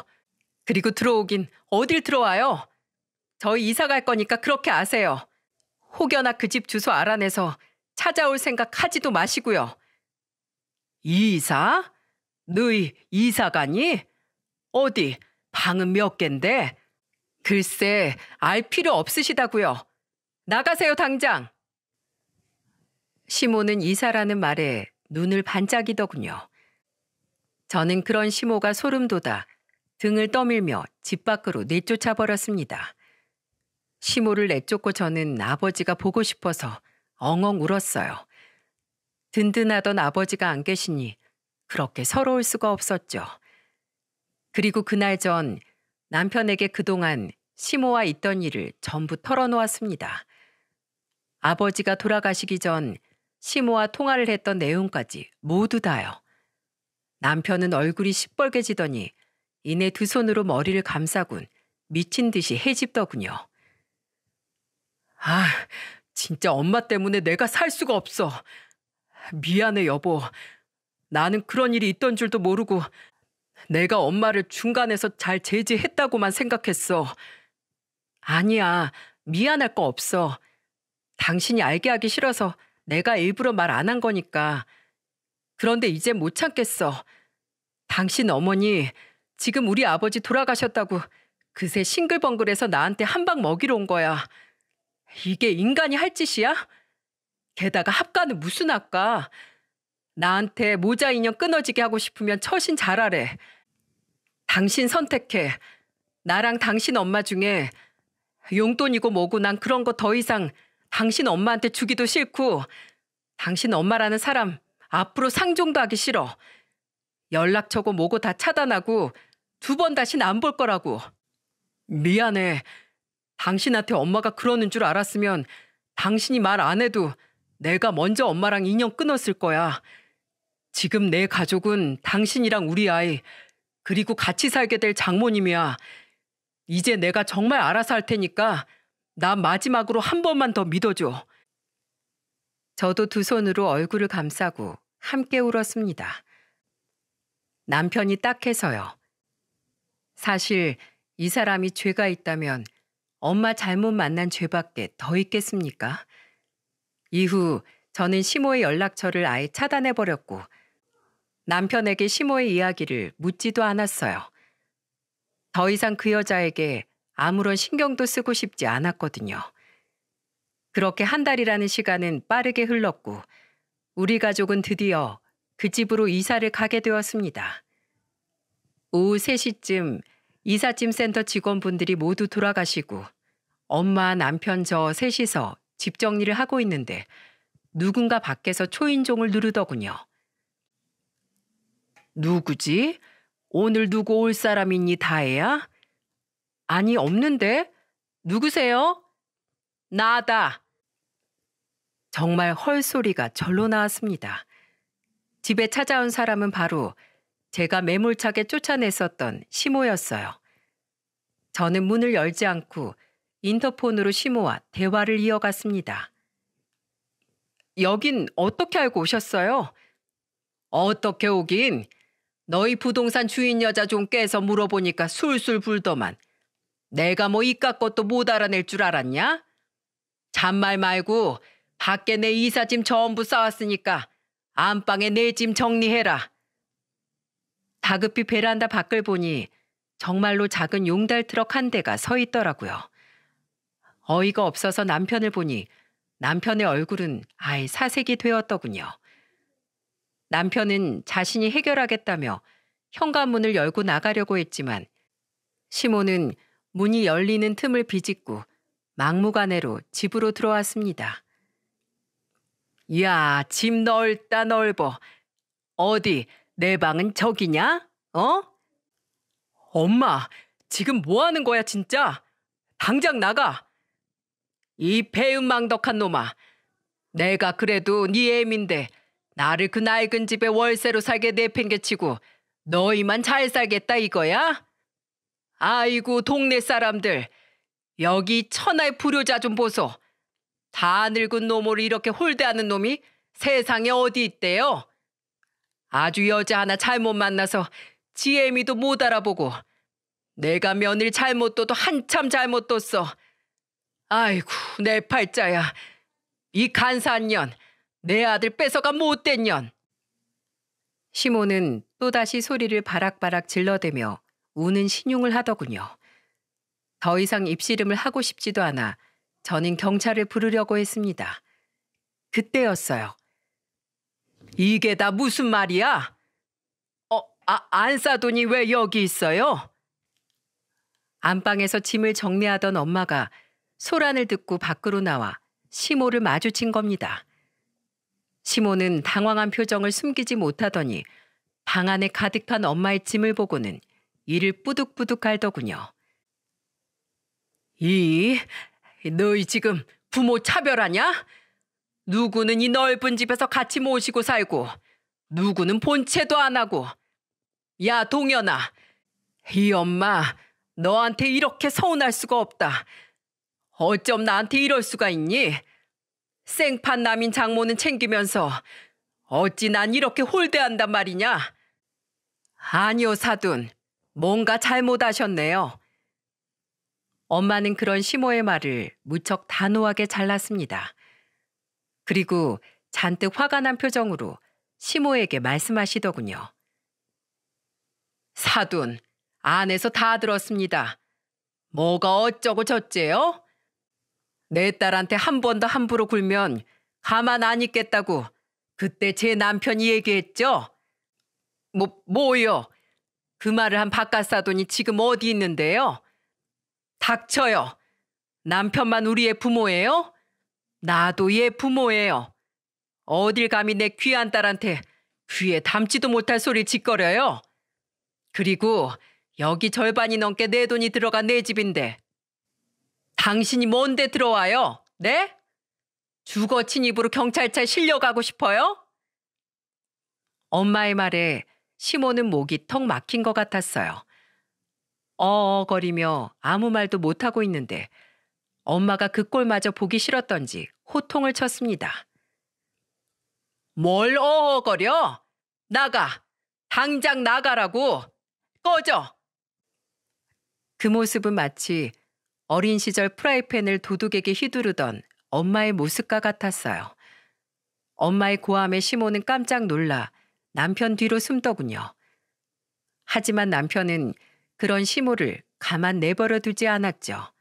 그리고 들어오긴 어딜 들어와요? 저희 이사 갈 거니까 그렇게 아세요. 혹여나 그 집 주소 알아내서 찾아올 생각 하지도 마시고요. 이사? 너희 이사 가니? 어디? 방은 몇 갠데? 글쎄, 알 필요 없으시다고요. 나가세요, 당장. 시모는 이사라는 말에 눈을 반짝이더군요. 저는 그런 시모가 소름돋아 등을 떠밀며 집 밖으로 내쫓아 버렸습니다. 시모를 내쫓고 저는 아버지가 보고 싶어서 엉엉 울었어요. 든든하던 아버지가 안 계시니 그렇게 서러울 수가 없었죠. 그리고 그날 전 남편에게 그동안 시모와 있던 일을 전부 털어놓았습니다. 아버지가 돌아가시기 전 시모와 통화를 했던 내용까지 모두 다요. 남편은 얼굴이 시뻘개지더니 이내 두 손으로 머리를 감싸군 미친 듯이 해집더군요. 아, 진짜 엄마 때문에 내가 살 수가 없어. 미안해, 여보. 나는 그런 일이 있던 줄도 모르고 내가 엄마를 중간에서 잘 제지했다고만 생각했어. 아니야, 미안할 거 없어. 당신이 알게 하기 싫어서 내가 일부러 말 안 한 거니까. 그런데 이제 못 참겠어. 당신 어머니 지금 우리 아버지 돌아가셨다고 그새 싱글벙글해서 나한테 한 방 먹이러 온 거야. 이게 인간이 할 짓이야? 게다가 합가는 무슨 합가? 나한테 모자 인형 끊어지게 하고 싶으면 처신 잘하래. 당신 선택해. 나랑 당신 엄마 중에 용돈이고 뭐고 난 그런 거 더 이상 당신 엄마한테 주기도 싫고 당신 엄마라는 사람 앞으로 상종도 하기 싫어. 연락처고 뭐고 다 차단하고 두 번 다신 안 볼 거라고. 미안해. 당신한테 엄마가 그러는 줄 알았으면 당신이 말 안 해도 내가 먼저 엄마랑 인연 끊었을 거야. 지금 내 가족은 당신이랑 우리 아이, 그리고 같이 살게 될 장모님이야. 이제 내가 정말 알아서 할 테니까 나 마지막으로 한 번만 더 믿어줘. 저도 두 손으로 얼굴을 감싸고 함께 울었습니다. 남편이 딱 해서요. 사실 이 사람이 죄가 있다면 엄마 잘못 만난 죄밖에 더 있겠습니까? 이후 저는 심호의 연락처를 아예 차단해버렸고 남편에게 심호의 이야기를 묻지도 않았어요. 더 이상 그 여자에게 아무런 신경도 쓰고 싶지 않았거든요. 그렇게 한 달이라는 시간은 빠르게 흘렀고 우리 가족은 드디어 그 집으로 이사를 가게 되었습니다. 오후 3시쯤 이삿짐 센터 직원분들이 모두 돌아가시고 엄마, 남편, 저 셋이서 집 정리를 하고 있는데 누군가 밖에서 초인종을 누르더군요. 누구지? 오늘 누구 올 사람이니 다혜야? 아니 없는데? 누구세요? 나다. 정말 헐소리가 절로 나왔습니다. 집에 찾아온 사람은 바로 제가 매몰차게 쫓아냈었던 시모였어요. 저는 문을 열지 않고 인터폰으로 시모와 대화를 이어갔습니다. 여긴 어떻게 알고 오셨어요? 어떻게 오긴? 너희 부동산 주인 여자 좀 깨서 물어보니까 술술 불더만. 내가 뭐 이깟 것도 못 알아낼 줄 알았냐? 잔말 말고 밖에 내 이삿짐 전부 쌓았으니까 안방에 내 짐 정리해라. 다급히 베란다 밖을 보니 정말로 작은 용달 트럭 한 대가 서 있더라고요. 어이가 없어서 남편을 보니 남편의 얼굴은 아예 사색이 되었더군요. 남편은 자신이 해결하겠다며 현관문을 열고 나가려고 했지만 시모는 문이 열리는 틈을 비집고 막무가내로 집으로 들어왔습니다. 야, 집 넓다 넓어. 어디, 내 방은 저기냐? 어? 엄마, 지금 뭐 하는 거야, 진짜? 당장 나가. 이배음망덕한 놈아. 내가 그래도 네애미인데 나를 그 낡은 집에 월세로 살게 내팽개치고 너희만 잘 살겠다 이거야? 아이고 동네 사람들 여기 천하의 불효자 좀 보소. 다 늙은 놈으로 이렇게 홀대하는 놈이 세상에 어디 있대요. 아주 여자 하나 잘못 만나서 지혜미도 못 알아보고 내가 며느리 잘못 둬도 한참 잘못 뒀어. 아이고 내 팔자야. 이 간사한 년. 내 아들 뺏어가 못된 년. 시모는 또다시 소리를 바락바락 질러대며 우는 신용을 하더군요. 더 이상 입씨름을 하고 싶지도 않아 저는 경찰을 부르려고 했습니다. 그때였어요. 이게 다 무슨 말이야? 어, 아, 안사돈이왜 여기 있어요? 안방에서 짐을 정리하던 엄마가 소란을 듣고 밖으로 나와 시모를 마주친 겁니다. 시모는 당황한 표정을 숨기지 못하더니 방 안에 가득 한 엄마의 짐을 보고는 이를 뿌득뿌득 갈더군요. 이 너희 지금 부모 차별하냐? 누구는 이 넓은 집에서 같이 모시고 살고 누구는 본체도 안 하고 야 동현아 이 엄마 너한테 이렇게 서운할 수가 없다. 어쩜 나한테 이럴 수가 있니? 생판 남인 장모는 챙기면서 어찌 난 이렇게 홀대한단 말이냐? 아니요 사둔 뭔가 잘못하셨네요. 엄마는 그런 시모의 말을 무척 단호하게 잘랐습니다. 그리고 잔뜩 화가 난 표정으로 시모에게 말씀하시더군요. 사돈, 안에서 다 들었습니다. 뭐가 어쩌고 저째요? 내 딸한테 한 번 더 함부로 굴면 가만 안 있겠다고 그때 제 남편이 얘기했죠? 뭐, 뭐요? 그 말을 한 바깥사돈이 지금 어디 있는데요? 닥쳐요. 남편만 우리의 부모예요? 나도 얘 부모예요. 어딜 감히 내 귀한 딸한테 귀에 담지도 못할 소리 짓거려요. 그리고 여기 절반이 넘게 내 돈이 들어간 내 집인데 당신이 뭔데 들어와요? 네? 죽어 침 입으로 경찰차 실려가고 싶어요? 엄마의 말에 시모는 목이 턱 막힌 것 같았어요. 어어거리며 아무 말도 못하고 있는데 엄마가 그 꼴마저 보기 싫었던지 호통을 쳤습니다. 뭘 어어거려? 나가! 당장 나가라고! 꺼져! 그 모습은 마치 어린 시절 프라이팬을 도둑에게 휘두르던 엄마의 모습과 같았어요. 엄마의 고함에 시모는 깜짝 놀라 남편 뒤로 숨더군요. 하지만 남편은 그런 시모를 가만 내버려 두지 않았죠.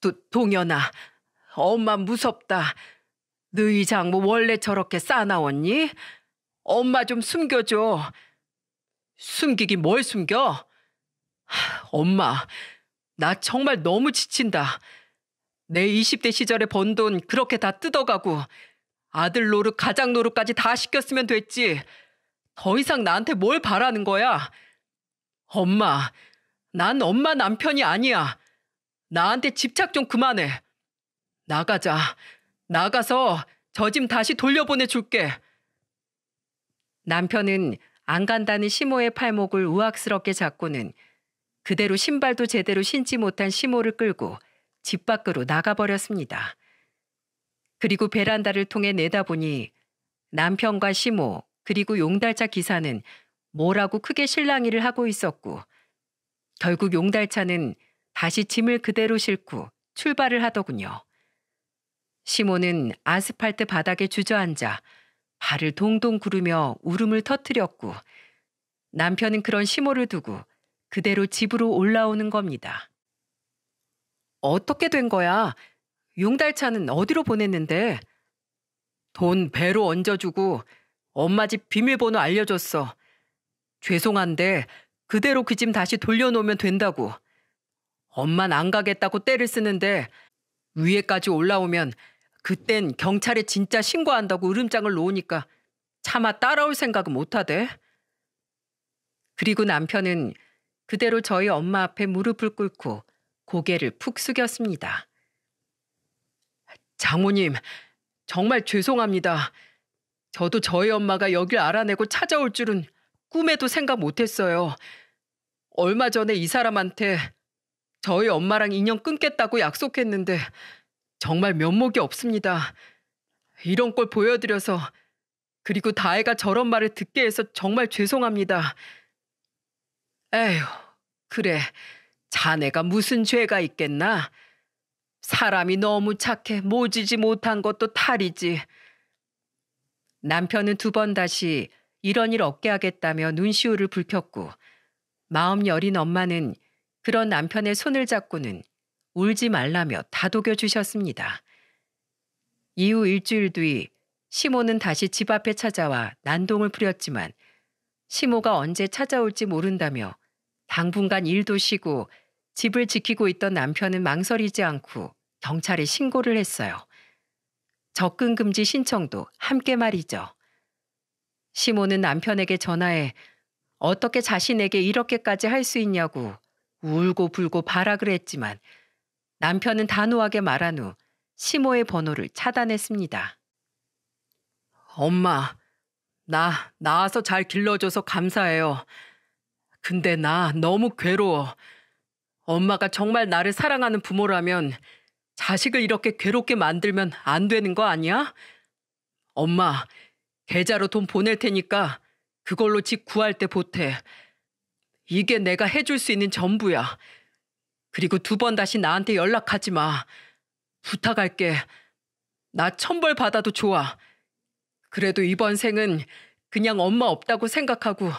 도, 동연아 엄마 무섭다. 너희 장모 뭐 원래 저렇게 싸나웠니? 엄마 좀 숨겨줘. 숨기기 뭘 숨겨? 하, 엄마, 나 정말 너무 지친다. 내 20대 시절에 번 돈 그렇게 다 뜯어가고 아들 노릇, 가장 노릇까지 다 시켰으면 됐지. 더 이상 나한테 뭘 바라는 거야? 엄마, 난 엄마 남편이 아니야. 나한테 집착 좀 그만해. 나가자. 나가서 저짐 다시 돌려보내줄게. 남편은 안 간다는 시모의 팔목을 우악스럽게 잡고는 그대로 신발도 제대로 신지 못한 시모를 끌고 집 밖으로 나가버렸습니다. 그리고 베란다를 통해 내다보니 남편과 시모 그리고 용달차 기사는 뭐라고 크게 실랑이를 하고 있었고 결국 용달차는 다시 짐을 그대로 싣고 출발을 하더군요. 시모는 아스팔트 바닥에 주저앉아 발을 동동 구르며 울음을 터뜨렸고 남편은 그런 시모를 두고 그대로 집으로 올라오는 겁니다. 어떻게 된 거야? 용달차는 어디로 보냈는데? 돈 배로 얹어주고 엄마 집 비밀번호 알려줬어. 죄송한데 그대로 그 짐 다시 돌려놓으면 된다고. 엄만 안 가겠다고 때를 쓰는데 위에까지 올라오면 그땐 경찰에 진짜 신고한다고 으름장을 놓으니까 차마 따라올 생각은 못하대. 그리고 남편은 그대로 저희 엄마 앞에 무릎을 꿇고 고개를 푹 숙였습니다. 장모님, 정말 죄송합니다. 저도 저희 엄마가 여길 알아내고 찾아올 줄은 꿈에도 생각 못했어요. 얼마 전에 이 사람한테 저희 엄마랑 인연 끊겠다고 약속했는데 정말 면목이 없습니다. 이런 걸 보여드려서 그리고 다혜가 저런 말을 듣게 해서 정말 죄송합니다. 에휴, 그래. 자네가 무슨 죄가 있겠나? 사람이 너무 착해 모지지 못한 것도 탈이지. 남편은 두 번 다시 이런 일 없게 하겠다며 눈시울을 불혔고 마음 여린 엄마는 그런 남편의 손을 잡고는 울지 말라며 다독여 주셨습니다. 이후 일주일 뒤 시모는 다시 집 앞에 찾아와 난동을 부렸지만 시모가 언제 찾아올지 모른다며 당분간 일도 쉬고 집을 지키고 있던 남편은 망설이지 않고 경찰에 신고를 했어요. 접근금지 신청도 함께 말이죠. 시몬은 남편에게 전화해 어떻게 자신에게 이렇게까지 할 수 있냐고 울고 불고 발악을 했지만 남편은 단호하게 말한 후 시모의 번호를 차단했습니다. 엄마, 나 나와서 잘 길러줘서 감사해요. 근데 나 너무 괴로워. 엄마가 정말 나를 사랑하는 부모라면 자식을 이렇게 괴롭게 만들면 안 되는 거 아니야? 엄마, 계좌로 돈 보낼 테니까 그걸로 집 구할 때 보태. 이게 내가 해줄 수 있는 전부야. 그리고 두 번 다시 나한테 연락하지 마. 부탁할게. 나 천벌 받아도 좋아. 그래도 이번 생은 그냥 엄마 없다고 생각하고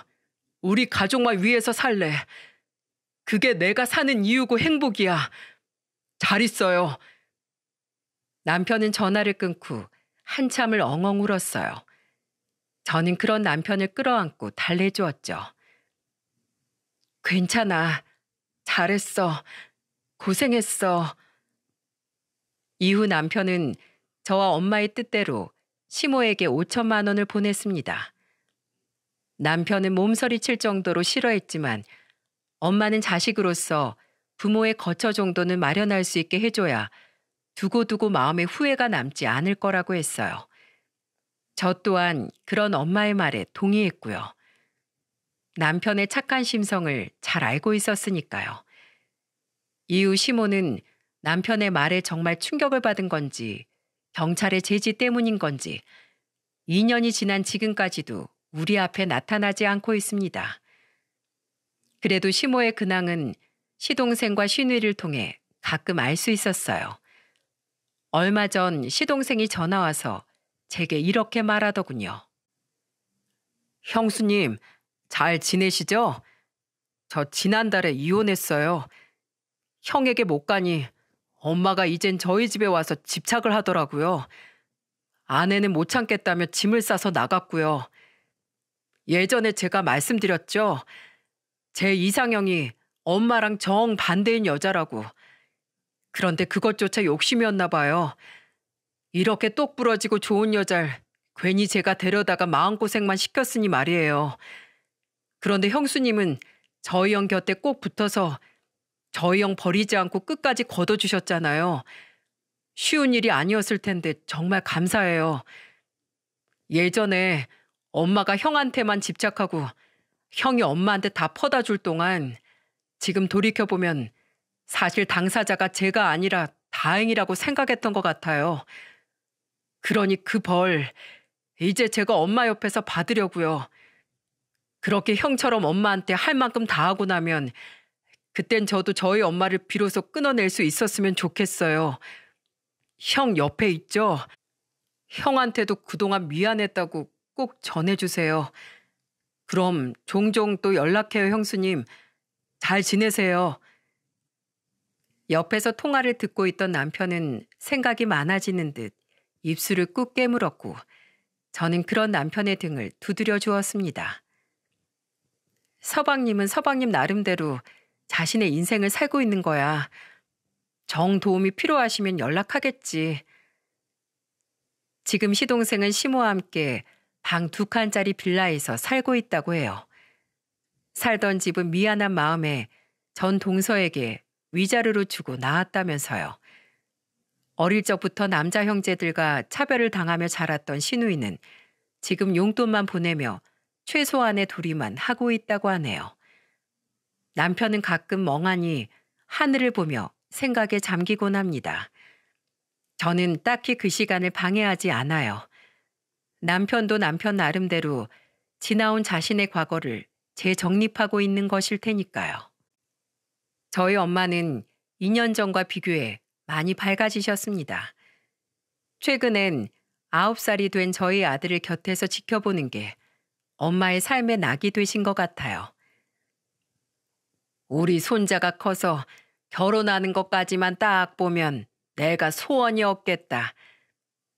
우리 가족만 위해서 살래. 그게 내가 사는 이유고 행복이야. 잘 있어요. 남편은 전화를 끊고 한참을 엉엉 울었어요. 저는 그런 남편을 끌어안고 달래주었죠. 괜찮아. 잘했어. 고생했어. 이후 남편은 저와 엄마의 뜻대로 시모에게 5천만 원을 보냈습니다. 남편은 몸서리 칠 정도로 싫어했지만 엄마는 자식으로서 부모의 거처 정도는 마련할 수 있게 해줘야 두고두고 마음에 후회가 남지 않을 거라고 했어요. 저 또한 그런 엄마의 말에 동의했고요. 남편의 착한 심성을 잘 알고 있었으니까요. 이후 시모는 남편의 말에 정말 충격을 받은 건지 경찰의 제지 때문인 건지 2년이 지난 지금까지도 우리 앞에 나타나지 않고 있습니다. 그래도 시모의 근황은 시동생과 시누이를 통해 가끔 알 수 있었어요. 얼마 전 시동생이 전화와서 제게 이렇게 말하더군요. 형수님, 잘 지내시죠? 저 지난달에 이혼했어요. 형에게 못 가니 엄마가 이젠 저희 집에 와서 집착을 하더라고요. 아내는 못 참겠다며 짐을 싸서 나갔고요. 예전에 제가 말씀드렸죠. 제 이상형이 엄마랑 정반대인 여자라고. 그런데 그것조차 욕심이었나 봐요. 이렇게 똑 부러지고 좋은 여잘 괜히 제가 데려다가 마음고생만 시켰으니 말이에요. 그런데 형수님은 저희 형 곁에 꼭 붙어서 저희 형 버리지 않고 끝까지 걷어주셨잖아요. 쉬운 일이 아니었을 텐데 정말 감사해요. 예전에 엄마가 형한테만 집착하고 형이 엄마한테 다 퍼다 줄 동안 지금 돌이켜보면 사실 당사자가 제가 아니라 다행이라고 생각했던 것 같아요. 그러니 그 벌, 이제 제가 엄마 옆에서 받으려고요. 그렇게 형처럼 엄마한테 할 만큼 다 하고 나면 그땐 저도 저희 엄마를 비로소 끊어낼 수 있었으면 좋겠어요. 형 옆에 있죠? 형한테도 그동안 미안했다고 꼭 전해주세요. 그럼 종종 또 연락해요, 형수님. 잘 지내세요. 옆에서 통화를 듣고 있던 남편은 생각이 많아지는 듯 입술을 꾹 깨물었고 저는 그런 남편의 등을 두드려 주었습니다. 서방님은 서방님 나름대로 자신의 인생을 살고 있는 거야. 정 도움이 필요하시면 연락하겠지. 지금 시동생은 시모와 함께 방 두 칸짜리 빌라에서 살고 있다고 해요. 살던 집은 미안한 마음에 전 동서에게 위자료로 주고 나왔다면서요. 어릴 적부터 남자 형제들과 차별을 당하며 자랐던 신우이는 지금 용돈만 보내며 최소한의 도리만 하고 있다고 하네요. 남편은 가끔 멍하니 하늘을 보며 생각에 잠기곤 합니다. 저는 딱히 그 시간을 방해하지 않아요. 남편도 남편 나름대로 지나온 자신의 과거를 재정립하고 있는 것일 테니까요. 저희 엄마는 2년 전과 비교해 많이 밝아지셨습니다. 최근엔 9살이 된 저희 아들을 곁에서 지켜보는 게 엄마의 삶의 낙이 되신 것 같아요. 우리 손자가 커서 결혼하는 것까지만 딱 보면 내가 소원이 없겠다.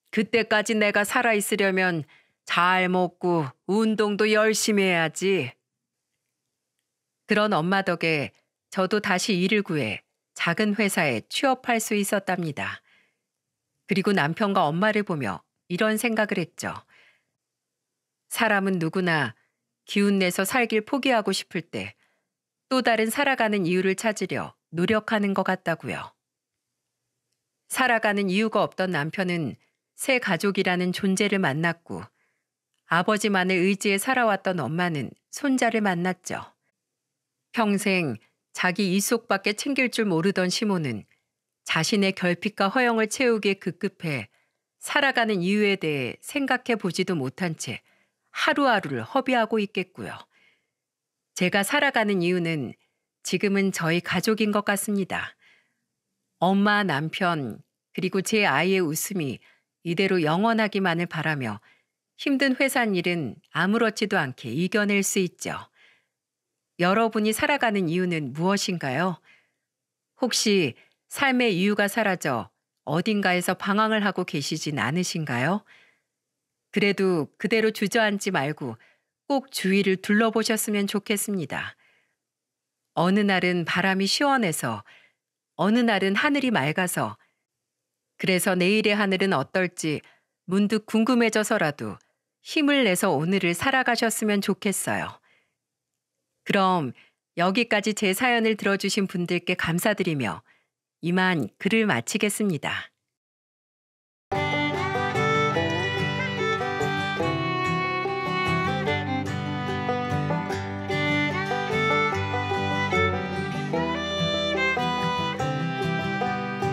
그때까지 내가 살아있으려면 잘 먹고 운동도 열심히 해야지. 그런 엄마 덕에 저도 다시 일을 구해 작은 회사에 취업할 수 있었답니다. 그리고 남편과 엄마를 보며 이런 생각을 했죠. 사람은 누구나 기운내서 살길 포기하고 싶을 때 또 다른 살아가는 이유를 찾으려 노력하는 것 같다고요. 살아가는 이유가 없던 남편은 새 가족이라는 존재를 만났고 아버지만을 의지해 살아왔던 엄마는 손자를 만났죠. 평생 자기 이속밖에 챙길 줄 모르던 시몬은 자신의 결핍과 허영을 채우기에 급급해 살아가는 이유에 대해 생각해 보지도 못한 채 하루하루를 허비하고 있겠고요. 제가 살아가는 이유는 지금은 저희 가족인 것 같습니다. 엄마, 남편, 그리고 제 아이의 웃음이 이대로 영원하기만을 바라며 힘든 회산 일은 아무렇지도 않게 이겨낼 수 있죠. 여러분이 살아가는 이유는 무엇인가요? 혹시 삶의 이유가 사라져 어딘가에서 방황을 하고 계시진 않으신가요? 그래도 그대로 주저앉지 말고 꼭 주위를 둘러보셨으면 좋겠습니다. 어느 날은 바람이 시원해서, 어느 날은 하늘이 맑아서, 그래서 내일의 하늘은 어떨지 문득 궁금해져서라도 힘을 내서 오늘을 살아가셨으면 좋겠어요. 그럼 여기까지 제 사연을 들어주신 분들께 감사드리며 이만 글을 마치겠습니다.